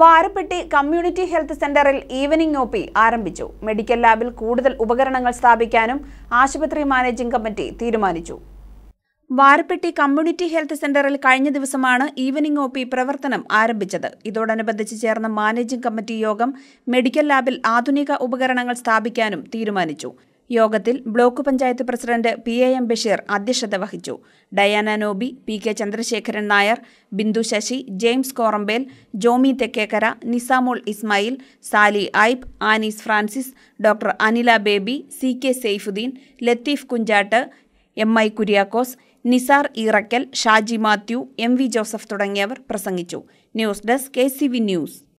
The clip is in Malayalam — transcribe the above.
വാരപ്പെട്ടി കമ്മ്യൂണിറ്റി ഹെൽത്ത് സെന്ററിൽ ഈവനിംഗ് ഒ പി ആരംഭിച്ചു മെഡിക്കൽ ലാബിൽ കൂടുതൽ ഉപകരണങ്ങൾ സ്ഥാപിക്കാനും ആശുപത്രി മാനേജിംഗ് കമ്മിറ്റി തീരുമാനിച്ചു വാരപ്പെട്ടി കമ്മ്യൂണിറ്റി ഹെൽത്ത് സെന്ററിൽ കഴിഞ്ഞ ദിവസമാണ് ഈവനിംഗ് ഒ പി പ്രവർത്തനം ആരംഭിച്ചത് ഇതോടനുബന്ധിച്ച് ചേർന്ന മാനേജിംഗ് കമ്മിറ്റി യോഗം മെഡിക്കൽ ലാബിൽ ആധുനിക ഉപകരണങ്ങൾ സ്ഥാപിക്കാനും തീരുമാനിച്ചു യോഗത്തിൽ block panchayat president P A M Basheer അധ്യക്ഷത വഹിച്ചു Diana Noby P K Chandrasekharan Nair Bindu Sasi James Korambel Jomy Thekkekara Nizamul Ismail Sally Aib Anees Francis doctor Anila Baby C K Saifuddin Latheef Kunjattu M I Kuriakose Nisar Irakkal Shaji Mathew M V Joseph തുടങ്ങിയവർ പ്രസംഗിച്ചു news desk K C V news